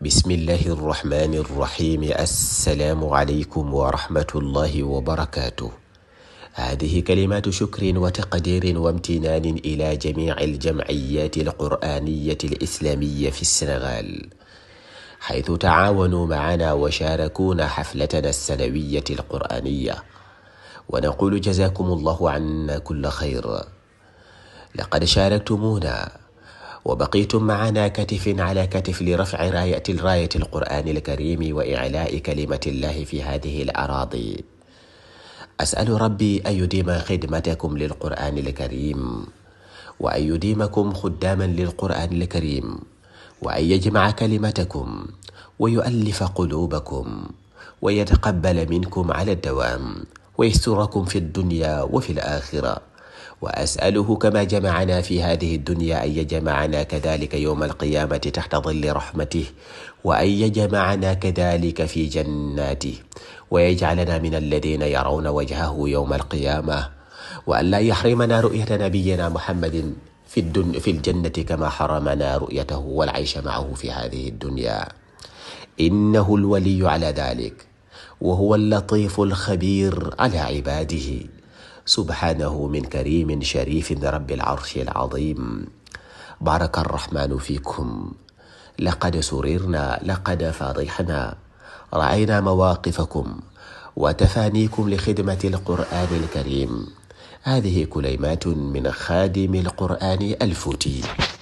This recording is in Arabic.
بسم الله الرحمن الرحيم السلام عليكم ورحمة الله وبركاته هذه كلمات شكر وتقدير وامتنان إلى جميع الجمعيات القرآنية الإسلامية في السنغال حيث تعاونوا معنا وشاركونا حفلتنا السنوية القرآنية ونقول جزاكم الله عنا كل خير لقد شاركتمونا وبقيتم معنا كتف على كتف لرفع راية الراية القرآن الكريم وإعلاء كلمة الله في هذه الأراضي أسأل ربي أن يديم خدمتكم للقرآن الكريم وأن يديمكم خداما للقرآن الكريم وأن يجمع كلمتكم ويؤلف قلوبكم ويتقبل منكم على الدوام ويستركم في الدنيا وفي الآخرة وأسأله كما جمعنا في هذه الدنيا أن يجمعنا كذلك يوم القيامة تحت ظل رحمته وأن يجمعنا كذلك في جناته ويجعلنا من الذين يرون وجهه يوم القيامة وأن لا يحرمنا رؤية نبينا محمد في, الدن في الجنة كما حرمنا رؤيته والعيش معه في هذه الدنيا إنه الولي على ذلك وهو اللطيف الخبير على عباده سبحانه من كريم شريف رب العرش العظيم بارك الرحمن فيكم لقد سررنا لقد فضحنا راينا مواقفكم وتفانيكم لخدمه القران الكريم هذه كليمات من خادم القران الفوتي